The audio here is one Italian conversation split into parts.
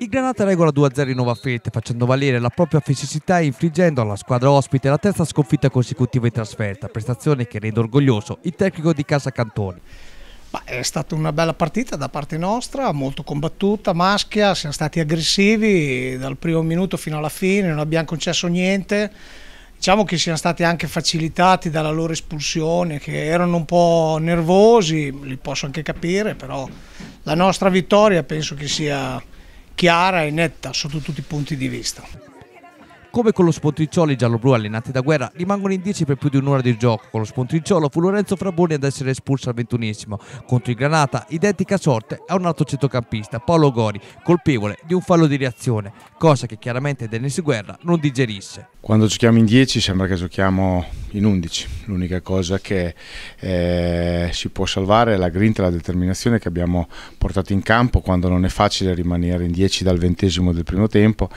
Il Granata regola 2-0 in nuova fette, facendo valere la propria fisicità e infliggendo alla squadra ospite la terza sconfitta consecutiva in trasferta, prestazione che rende orgoglioso il tecnico di Casa Cantoni. Ma è stata una bella partita da parte nostra, molto combattuta, maschia, siamo stati aggressivi dal primo minuto fino alla fine, non abbiamo concesso niente. Diciamo che siano stati anche facilitati dalla loro espulsione, che erano un po' nervosi, li posso anche capire, però la nostra vittoria penso che sia chiara e netta sotto tutti i punti di vista. Come con lo Spontricciolo, i gialloblu allenati da guerra rimangono in 10 per più di un'ora di gioco. Con lo Spontricciolo fu Lorenzo Fraboni ad essere espulso al ventunesimo. Contro il Granata, identica sorte a un altro centrocampista, Paolo Gori, colpevole di un fallo di reazione, cosa che chiaramente Dennis Guerra non digerisse. Quando giochiamo in 10 sembra che giochiamo in 11. L'unica cosa che eh, si può salvare è la grinta e la determinazione che abbiamo portato in campo quando non è facile rimanere in 10 dal ventesimo del primo tempo.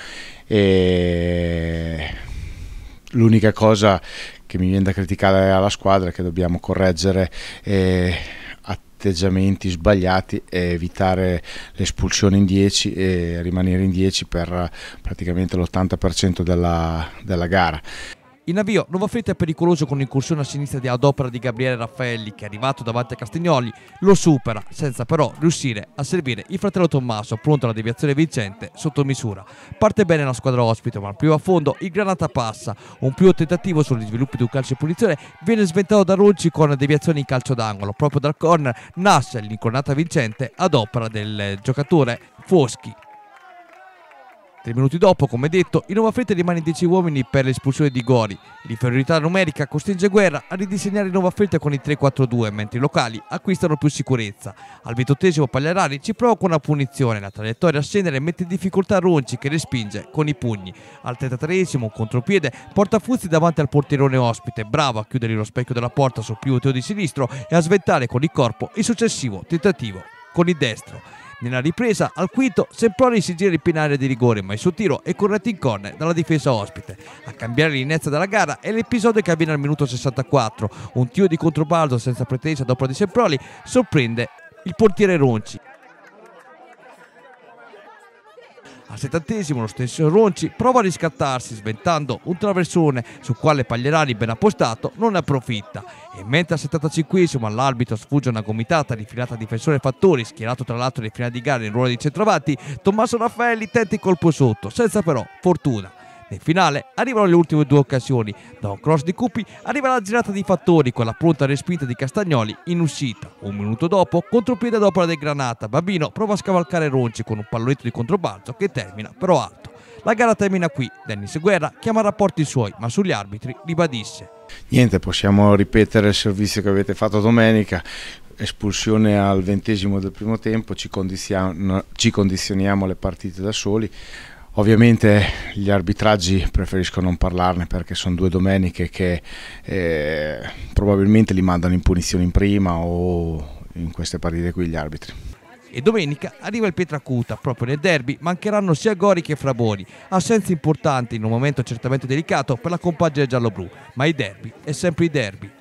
E l'unica cosa che mi viene da criticare alla squadra è che dobbiamo correggere. Eh, atteggiamenti sbagliati e evitare l'espulsione in 10 e rimanere in 10 per praticamente l'80% della, della gara. In avvio, Novafretta è pericoloso con un'incursione a sinistra ad opera di Gabriele Raffaelli che arrivato davanti a Castignoli lo supera senza però riuscire a servire il fratello Tommaso pronto alla deviazione vincente sotto misura. Parte bene la squadra ospite ma al primo a fondo il Granata passa, un primo tentativo sugli sviluppi di un calcio e punizione viene sventato da Ronci con la deviazione in calcio d'angolo, proprio dal corner nasce l'incornata vincente ad opera del giocatore Foschi. Tre minuti dopo, come detto, il nuova fretta rimane 10 uomini per l'espulsione di Gori. L'inferiorità numerica costringe Guerra a ridisegnare il nuova fretta con i 3-4-2, mentre i locali acquistano più sicurezza. Al ventottesimo Pagliarari ci provoca una punizione, la traiettoria a scendere mette in difficoltà Ronci che respinge con i pugni. Al 33esimo un contropiede porta Fuzzi davanti al portierone ospite, bravo a chiudere lo specchio della porta sul più teo di sinistro e a sventare con il corpo il successivo tentativo con il destro. Nella ripresa al quinto Semproni si gira in pinario di rigore ma il suo tiro è corretto in corner dalla difesa ospite. A cambiare l'inizio della gara è l'episodio che avviene al minuto 64. Un tiro di controbalzo senza pretesa dopo di Semproli sorprende il portiere Ronci Al settantesimo lo stesso Ronci prova a riscattarsi sventando un traversone sul quale Pagliarani ben appostato non ne approfitta e mentre al 75 all'arbitro sfugge una gomitata rifilata a difensore Fattori schierato tra l'altro nei finali di gara in ruolo di centravanti Tommaso Raffaelli tenta il colpo sotto senza però fortuna nel finale arrivano le ultime due occasioni. Da un cross di Cupi arriva la girata di Fattori con la pronta respinta di Castagnoli in uscita. Un minuto dopo, contropiede ad opera del Granata. Babino prova a scavalcare Ronci con un pallonetto di controbalzo che termina però alto. La gara termina qui. Dennis Guerra chiama rapporti suoi, ma sugli arbitri ribadisce. Niente, possiamo ripetere il servizio che avete fatto domenica. Espulsione al ventesimo del primo tempo, ci, condizion ci condizioniamo le partite da soli. Ovviamente gli arbitraggi preferisco non parlarne perché sono due domeniche che eh, probabilmente li mandano in punizione in prima o in queste partite qui gli arbitri. E domenica arriva il Pietracuta, proprio nel derby mancheranno sia Gori che Fraboni, assenze importanti in un momento certamente delicato per la compagine gialloblu, ma i derby è sempre i derby